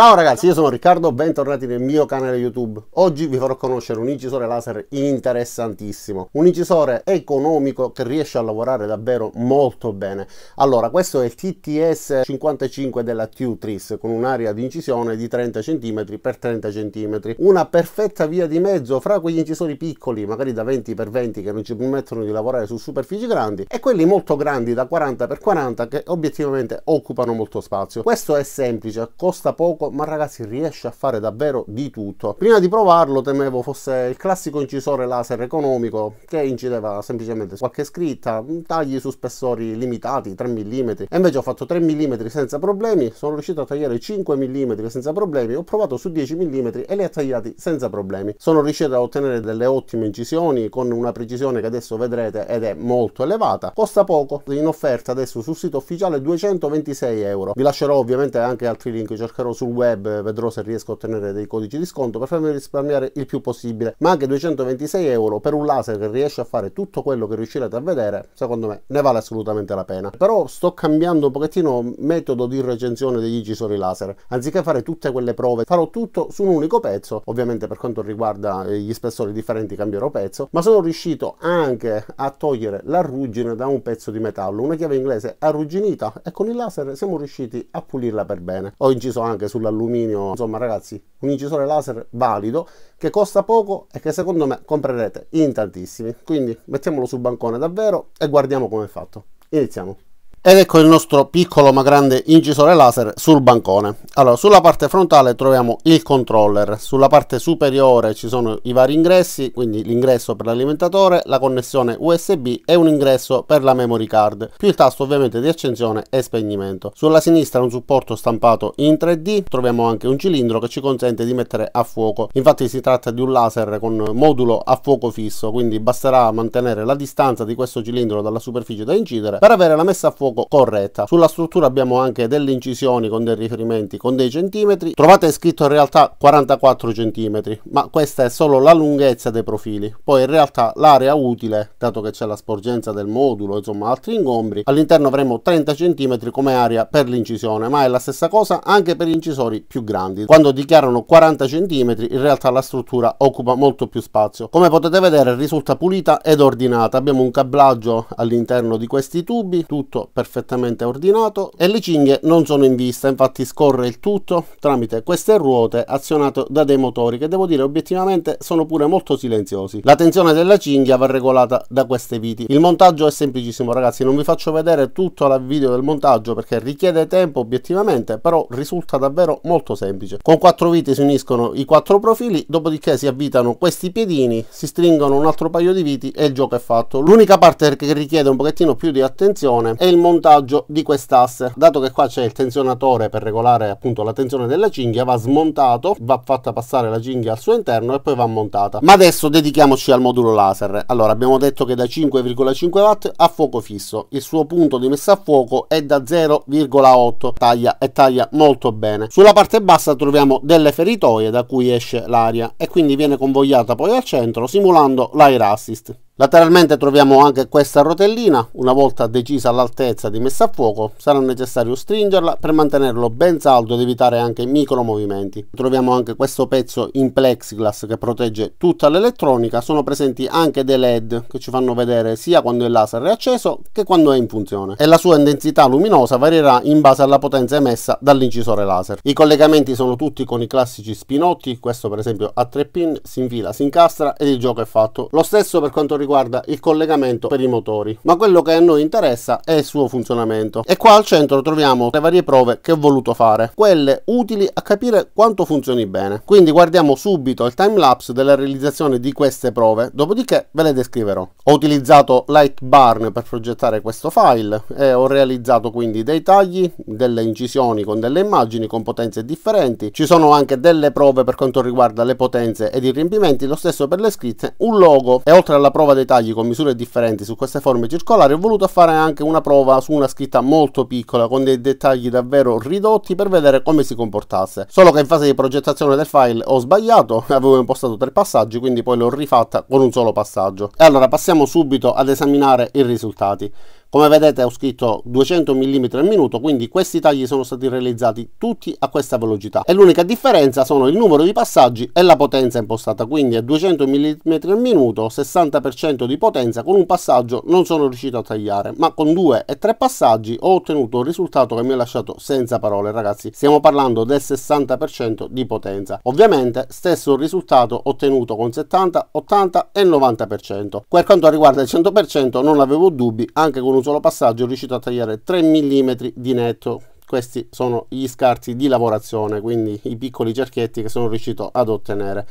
Ciao ragazzi, io sono Riccardo, bentornati nel mio canale YouTube. Oggi vi farò conoscere un incisore laser interessantissimo, un incisore economico che riesce a lavorare davvero molto bene. Allora, questo è il TTS 55 della q con un'area di incisione di 30 cm x 30 cm, una perfetta via di mezzo fra quegli incisori piccoli, magari da 20 x 20 che non ci permettono di lavorare su superfici grandi e quelli molto grandi da 40 x 40 che obiettivamente occupano molto spazio. Questo è semplice, costa poco ma ragazzi riesce a fare davvero di tutto. Prima di provarlo temevo fosse il classico incisore laser economico che incideva semplicemente su qualche scritta, tagli su spessori limitati, 3 mm, e invece ho fatto 3 mm senza problemi, sono riuscito a tagliare 5 mm senza problemi, ho provato su 10 mm e li ha tagliati senza problemi. Sono riuscito a ottenere delle ottime incisioni con una precisione che adesso vedrete ed è molto elevata. Costa poco, in offerta adesso sul sito ufficiale 226 euro. Vi lascerò ovviamente anche altri link, cercherò su sul web vedrò se riesco a ottenere dei codici di sconto per farmi risparmiare il più possibile, ma anche 226 euro per un laser che riesce a fare tutto quello che riuscirete a vedere, secondo me ne vale assolutamente la pena. Però sto cambiando un pochettino metodo di recensione degli incisori laser, anziché fare tutte quelle prove, farò tutto su un unico pezzo, ovviamente per quanto riguarda eh, gli spessori differenti cambierò pezzo, ma sono riuscito anche a togliere la ruggine da un pezzo di metallo, una chiave inglese arrugginita e con il laser siamo riusciti a pulirla per bene. Ho inciso anche su sull'alluminio. Insomma ragazzi, un incisore laser valido che costa poco e che secondo me comprerete in tantissimi. Quindi mettiamolo sul bancone davvero e guardiamo come è fatto. Iniziamo. Ed ecco il nostro piccolo ma grande incisore laser sul bancone. Allora, sulla parte frontale troviamo il controller, sulla parte superiore ci sono i vari ingressi, quindi l'ingresso per l'alimentatore, la connessione USB e un ingresso per la memory card, più il tasto ovviamente di accensione e spegnimento. Sulla sinistra un supporto stampato in 3D, troviamo anche un cilindro che ci consente di mettere a fuoco. Infatti si tratta di un laser con modulo a fuoco fisso, quindi basterà mantenere la distanza di questo cilindro dalla superficie da incidere per avere la messa a fuoco poco corretta. Sulla struttura abbiamo anche delle incisioni con dei riferimenti con dei centimetri. Trovate scritto in realtà 44 centimetri, ma questa è solo la lunghezza dei profili. Poi in realtà l'area utile, dato che c'è la sporgenza del modulo, insomma altri ingombri, all'interno avremo 30 centimetri come area per l'incisione, ma è la stessa cosa anche per incisori più grandi. Quando dichiarano 40 centimetri, in realtà la struttura occupa molto più spazio. Come potete vedere risulta pulita ed ordinata. Abbiamo un cablaggio all'interno di questi tubi, tutto perfettamente ordinato e le cinghie non sono in vista, infatti scorre il tutto tramite queste ruote azionato da dei motori che devo dire obiettivamente sono pure molto silenziosi. La tensione della cinghia va regolata da queste viti. Il montaggio è semplicissimo ragazzi, non vi faccio vedere tutto il video del montaggio perché richiede tempo obiettivamente, però risulta davvero molto semplice. Con quattro viti si uniscono i quattro profili, dopodiché si avvitano questi piedini, si stringono un altro paio di viti e il gioco è fatto. L'unica parte che richiede un pochettino più di attenzione è il montaggio montaggio di quest'asse. Dato che qua c'è il tensionatore per regolare appunto la tensione della cinghia, va smontato, va fatta passare la cinghia al suo interno e poi va montata. Ma adesso dedichiamoci al modulo laser. Allora, abbiamo detto che da 5,5 watt a fuoco fisso. Il suo punto di messa a fuoco è da 0,8, taglia e taglia molto bene. Sulla parte bassa troviamo delle feritoie da cui esce l'aria e quindi viene convogliata poi al centro simulando l'air assist. Lateralmente troviamo anche questa rotellina, una volta decisa l'altezza di messa a fuoco sarà necessario stringerla per mantenerlo ben saldo ed evitare anche micro movimenti. Troviamo anche questo pezzo in plexiglass che protegge tutta l'elettronica, sono presenti anche dei led che ci fanno vedere sia quando il laser è acceso che quando è in funzione e la sua intensità luminosa varierà in base alla potenza emessa dall'incisore laser. I collegamenti sono tutti con i classici spinotti, questo per esempio a 3 pin, si infila, si incastra ed il gioco è fatto. Lo stesso per quanto riguarda riguarda il collegamento per i motori, ma quello che a noi interessa è il suo funzionamento. E qua al centro troviamo le varie prove che ho voluto fare, quelle utili a capire quanto funzioni bene. Quindi guardiamo subito il time lapse della realizzazione di queste prove, dopodiché ve le descriverò. Ho utilizzato light barn per progettare questo file e ho realizzato quindi dei tagli, delle incisioni con delle immagini con potenze differenti. Ci sono anche delle prove per quanto riguarda le potenze ed i riempimenti, lo stesso per le scritte, un logo e oltre alla prova dei tagli con misure differenti su queste forme circolari, ho voluto fare anche una prova su una scritta molto piccola con dei dettagli davvero ridotti per vedere come si comportasse. Solo che in fase di progettazione del file ho sbagliato, avevo impostato tre passaggi, quindi poi l'ho rifatta con un solo passaggio. E allora passiamo subito ad esaminare i risultati. Come vedete ho scritto 200 mm al minuto, quindi questi tagli sono stati realizzati tutti a questa velocità. E l'unica differenza sono il numero di passaggi e la potenza impostata, quindi a 200 mm al minuto, 60% di potenza, con un passaggio non sono riuscito a tagliare, ma con due e tre passaggi ho ottenuto un risultato che mi ha lasciato senza parole, ragazzi. Stiamo parlando del 60% di potenza. Ovviamente stesso risultato ottenuto con 70, 80 e 90%. Per quanto riguarda il 100% non avevo dubbi, anche con un un solo passaggio ho riuscito a tagliare 3 mm di netto. Questi sono gli scarti di lavorazione, quindi i piccoli cerchietti che sono riuscito ad ottenere.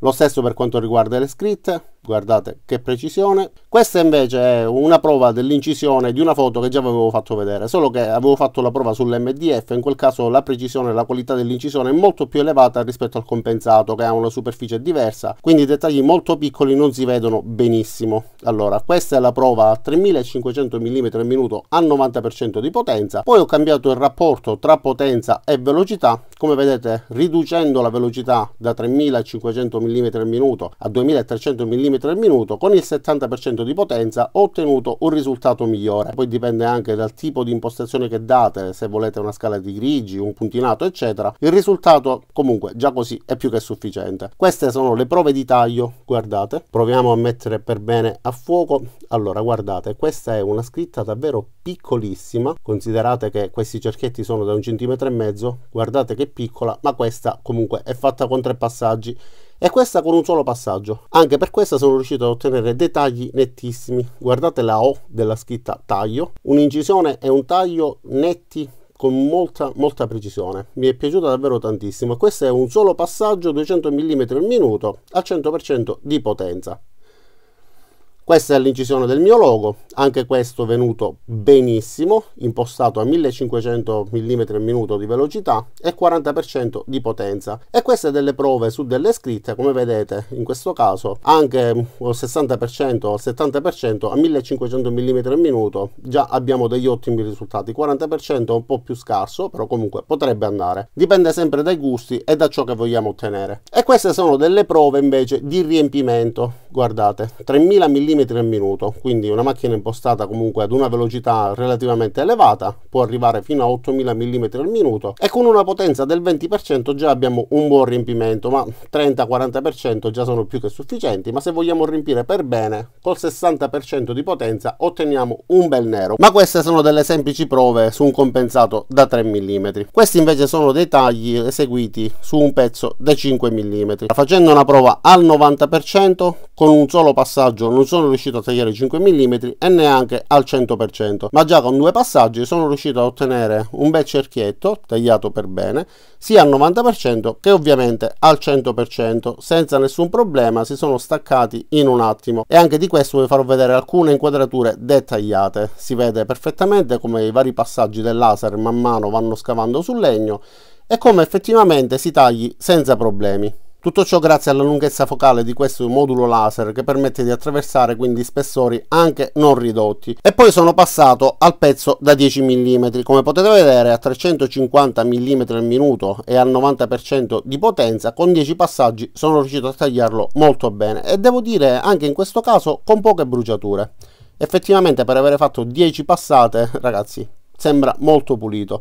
Lo stesso per quanto riguarda le scritte, guardate che precisione questa invece è una prova dell'incisione di una foto che già avevo fatto vedere solo che avevo fatto la prova sull'MDF in quel caso la precisione e la qualità dell'incisione è molto più elevata rispetto al compensato che ha una superficie diversa quindi i dettagli molto piccoli non si vedono benissimo allora questa è la prova a 3500 mm al minuto a 90% di potenza poi ho cambiato il rapporto tra potenza e velocità come vedete riducendo la velocità da 3500 mm al minuto a 2300 mm km al minuto con il 70% di potenza ho ottenuto un risultato migliore. Poi dipende anche dal tipo di impostazione che date, se volete una scala di grigi, un puntinato eccetera. Il risultato comunque già così è più che sufficiente. Queste sono le prove di taglio, guardate. Proviamo a mettere per bene a fuoco. Allora guardate, questa è una scritta davvero piccolissima, considerate che questi cerchietti sono da un centimetro e mezzo, guardate che piccola, ma questa comunque è fatta con tre passaggi e questa con un solo passaggio. Anche per questa sono riuscito ad ottenere dettagli nettissimi. Guardate la O della scritta taglio, un'incisione e un taglio netti con molta molta precisione mi è piaciuta davvero tantissimo questo è un solo passaggio 200 mm al minuto a 100% di potenza questa è l'incisione del mio logo, anche questo venuto benissimo, impostato a 1500 mm al minuto di velocità e 40% di potenza. E queste delle prove su delle scritte, come vedete in questo caso, anche il 60% o il 70% a 1500 mm al minuto, già abbiamo degli ottimi risultati. 40% è un po' più scarso, però comunque potrebbe andare. Dipende sempre dai gusti e da ciò che vogliamo ottenere. E queste sono delle prove invece di riempimento guardate 3000 mm al minuto quindi una macchina impostata comunque ad una velocità relativamente elevata può arrivare fino a 8000 mm al minuto e con una potenza del 20% già abbiamo un buon riempimento ma 30-40% già sono più che sufficienti ma se vogliamo riempire per bene col 60% di potenza otteniamo un bel nero ma queste sono delle semplici prove su un compensato da 3 mm questi invece sono dei tagli eseguiti su un pezzo da 5 mm facendo una prova al 90% con un solo passaggio non sono riuscito a tagliare 5 mm e neanche al 100%, ma già con due passaggi sono riuscito a ottenere un bel cerchietto tagliato per bene, sia al 90% che ovviamente al 100%, senza nessun problema si sono staccati in un attimo e anche di questo vi farò vedere alcune inquadrature dettagliate, si vede perfettamente come i vari passaggi del laser man mano vanno scavando sul legno e come effettivamente si tagli senza problemi. Tutto ciò grazie alla lunghezza focale di questo modulo laser che permette di attraversare quindi spessori anche non ridotti. E poi sono passato al pezzo da 10 mm, come potete vedere a 350 mm al minuto e al 90% di potenza con 10 passaggi sono riuscito a tagliarlo molto bene e devo dire anche in questo caso con poche bruciature. Effettivamente per aver fatto 10 passate ragazzi sembra molto pulito.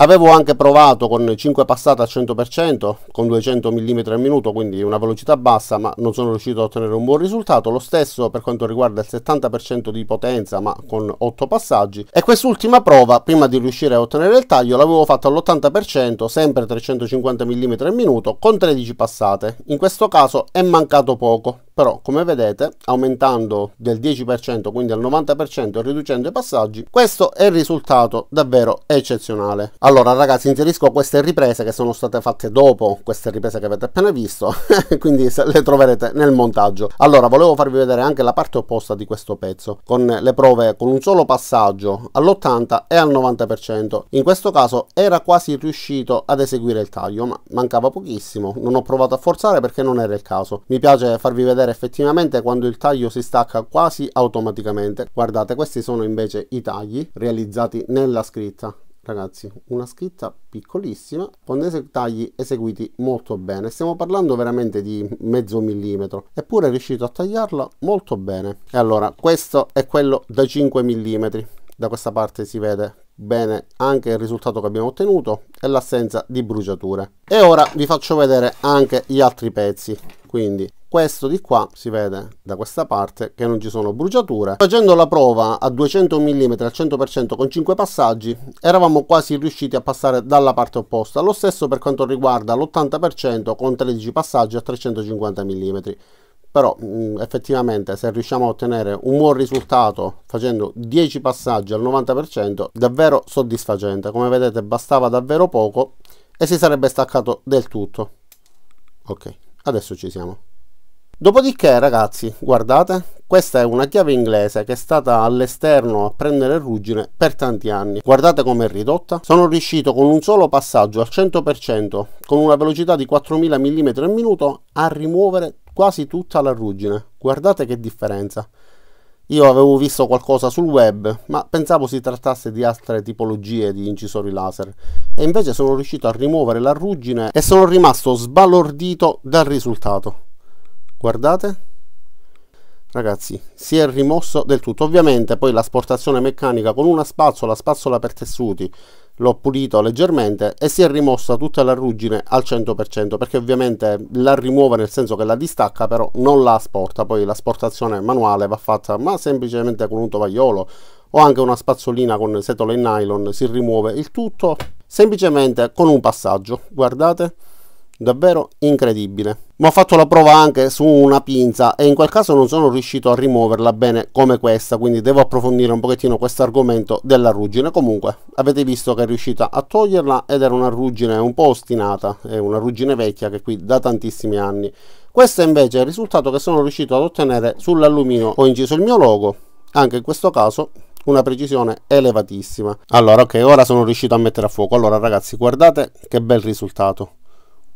Avevo anche provato con 5 passate al 100%, con 200 mm al minuto, quindi una velocità bassa, ma non sono riuscito a ottenere un buon risultato. Lo stesso per quanto riguarda il 70% di potenza, ma con 8 passaggi. E quest'ultima prova, prima di riuscire a ottenere il taglio, l'avevo fatta all'80%, sempre 350 mm al minuto, con 13 passate. In questo caso è mancato poco però come vedete aumentando del 10% quindi al 90% riducendo i passaggi questo è il risultato davvero eccezionale allora ragazzi inserisco queste riprese che sono state fatte dopo queste riprese che avete appena visto quindi le troverete nel montaggio allora volevo farvi vedere anche la parte opposta di questo pezzo con le prove con un solo passaggio all'80 e al 90% in questo caso era quasi riuscito ad eseguire il taglio ma mancava pochissimo non ho provato a forzare perché non era il caso mi piace farvi vedere vedere effettivamente quando il taglio si stacca quasi automaticamente. Guardate, questi sono invece i tagli realizzati nella scritta ragazzi una scritta piccolissima con dei tagli eseguiti molto bene stiamo parlando veramente di mezzo millimetro eppure è riuscito a tagliarla molto bene e allora questo è quello da 5 mm da questa parte si vede bene anche il risultato che abbiamo ottenuto e l'assenza di bruciature e ora vi faccio vedere anche gli altri pezzi quindi questo di qua si vede da questa parte che non ci sono bruciature facendo la prova a 200 mm al 100% con 5 passaggi eravamo quasi riusciti a passare dalla parte opposta lo stesso per quanto riguarda l'80% con 13 passaggi a 350 mm però mh, mm, effettivamente se riusciamo a ottenere un buon risultato facendo 10 passaggi al 90% davvero soddisfacente come vedete bastava davvero poco e si sarebbe staccato del tutto ok adesso ci siamo dopodiché ragazzi guardate questa è una chiave inglese che è stata all'esterno a prendere ruggine per tanti anni. Guardate com'è ridotta. Sono riuscito con un solo passaggio al 100%, con una velocità di 4000 mm al minuto, a rimuovere quasi tutta la ruggine. Guardate che differenza. Io avevo visto qualcosa sul web, ma pensavo si trattasse di altre tipologie di incisori laser e invece sono riuscito a rimuovere la ruggine e sono rimasto sbalordito dal risultato. Guardate ragazzi si è rimosso del tutto ovviamente poi l'asportazione meccanica con una spazzola spazzola per tessuti l'ho pulito leggermente e si è rimossa tutta la ruggine al 100% perché ovviamente la rimuove nel senso che la distacca però non la asporta poi l'asportazione manuale va fatta ma semplicemente con un tovagliolo o anche una spazzolina con setole in nylon si rimuove il tutto semplicemente con un passaggio guardate davvero incredibile ma ho fatto la prova anche su una pinza e in quel caso non sono riuscito a rimuoverla bene come questa quindi devo approfondire un pochettino questo argomento della ruggine comunque avete visto che è riuscita a toglierla ed era una ruggine un po' ostinata è una ruggine vecchia che qui da tantissimi anni questo è invece è il risultato che sono riuscito ad ottenere sull'alluminio ho inciso il mio logo anche in questo caso una precisione elevatissima allora ok ora sono riuscito a mettere a fuoco allora ragazzi guardate che bel risultato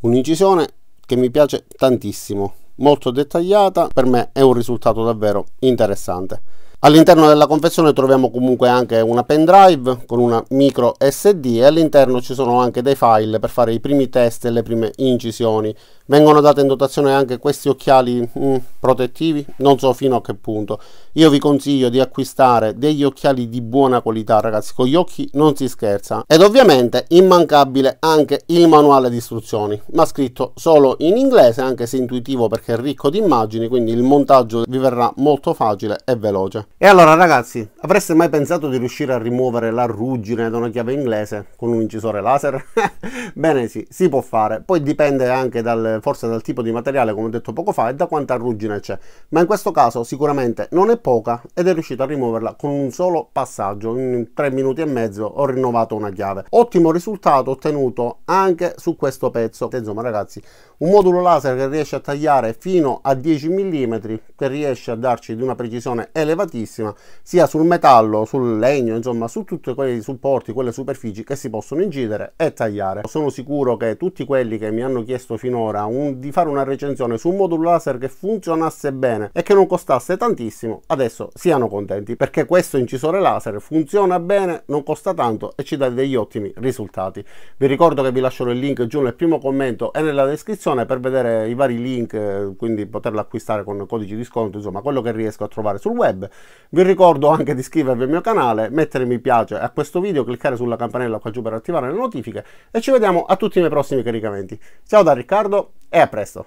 Un'incisione che mi piace tantissimo, molto dettagliata, per me è un risultato davvero interessante. All'interno della confezione troviamo comunque anche una pendrive con una micro SD e all'interno ci sono anche dei file per fare i primi test e le prime incisioni. Vengono date in dotazione anche questi occhiali mm, protettivi, non so fino a che punto. Io vi consiglio di acquistare degli occhiali di buona qualità ragazzi, con gli occhi non si scherza. Ed ovviamente immancabile anche il manuale di istruzioni, ma scritto solo in inglese anche se intuitivo perché è ricco di immagini, quindi il montaggio vi verrà molto facile e veloce. E allora ragazzi, avreste mai pensato di riuscire a rimuovere la ruggine da una chiave inglese con un incisore laser? Bene sì, si può fare, poi dipende anche dal, forse dal tipo di materiale come ho detto poco fa e da quanta ruggine c'è, ma in questo caso sicuramente non è poca ed è riuscito a rimuoverla con un solo passaggio, in tre minuti e mezzo ho rinnovato una chiave. Ottimo risultato ottenuto anche su questo pezzo, insomma ragazzi, un modulo laser che riesce a tagliare fino a 10 mm, che riesce a darci di una precisione elevativa, pesantissima sia sul metallo, sul legno, insomma su tutti quei supporti, quelle superfici che si possono incidere e tagliare. Sono sicuro che tutti quelli che mi hanno chiesto finora un, di fare una recensione su un modulo laser che funzionasse bene e che non costasse tantissimo, adesso siano contenti perché questo incisore laser funziona bene, non costa tanto e ci dà degli ottimi risultati. Vi ricordo che vi lascerò il link giù nel primo commento e nella descrizione per vedere i vari link, eh, quindi poterlo acquistare con codici di sconto, insomma quello che riesco a trovare sul web vi ricordo anche di iscrivervi al mio canale, mettere mi piace a questo video, cliccare sulla campanella qua giù per attivare le notifiche e ci vediamo a tutti i miei prossimi caricamenti. Ciao da Riccardo e a presto!